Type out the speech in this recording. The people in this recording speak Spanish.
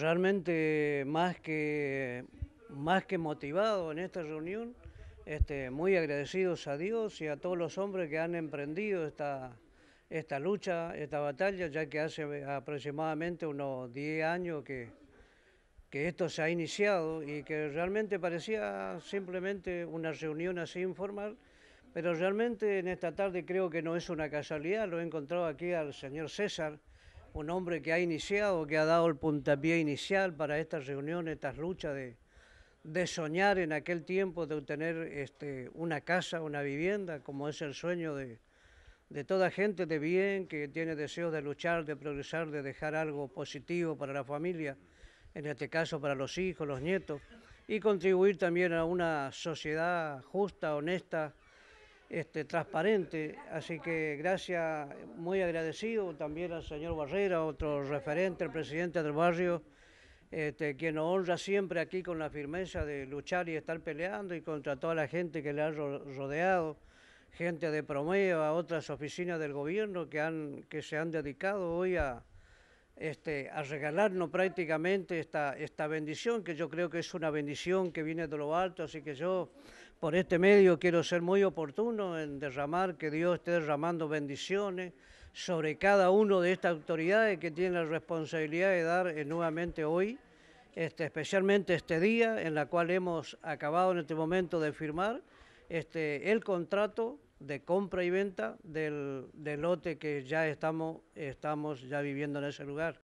Realmente más que, más que motivado en esta reunión, este, muy agradecidos a Dios y a todos los hombres que han emprendido esta, esta lucha, esta batalla, ya que hace aproximadamente unos 10 años que, que esto se ha iniciado y que realmente parecía simplemente una reunión así informal, pero realmente en esta tarde creo que no es una casualidad, lo he encontrado aquí al señor César, un hombre que ha iniciado, que ha dado el puntapié inicial para esta reunión, estas luchas de, soñar en aquel tiempo de obtener este, una casa, una vivienda, como es el sueño de, de toda gente de bien que tiene deseos de luchar, de progresar, de dejar algo positivo para la familia, en este caso para los hijos, los nietos, y contribuir también a una sociedad justa, honesta, este, transparente. Así que gracias, muy agradecido también al señor Barrera, otro referente, el presidente del barrio, este, quien nos honra siempre aquí con la firmeza de luchar y estar peleando y contra toda la gente que le ha rodeado, gente de Promeo, a otras oficinas del gobierno que, han, que se han dedicado hoy a, este, a regalarnos prácticamente esta, esta bendición, que yo creo que es una bendición que viene de lo alto, así que yo por este medio quiero ser muy oportuno en derramar, que Dios esté derramando bendiciones sobre cada uno de estas autoridades que tienen la responsabilidad de dar eh, nuevamente hoy, este, especialmente este día en la cual hemos acabado en este momento de firmar este, el contrato de compra y venta del, del lote que ya estamos, estamos ya viviendo en ese lugar.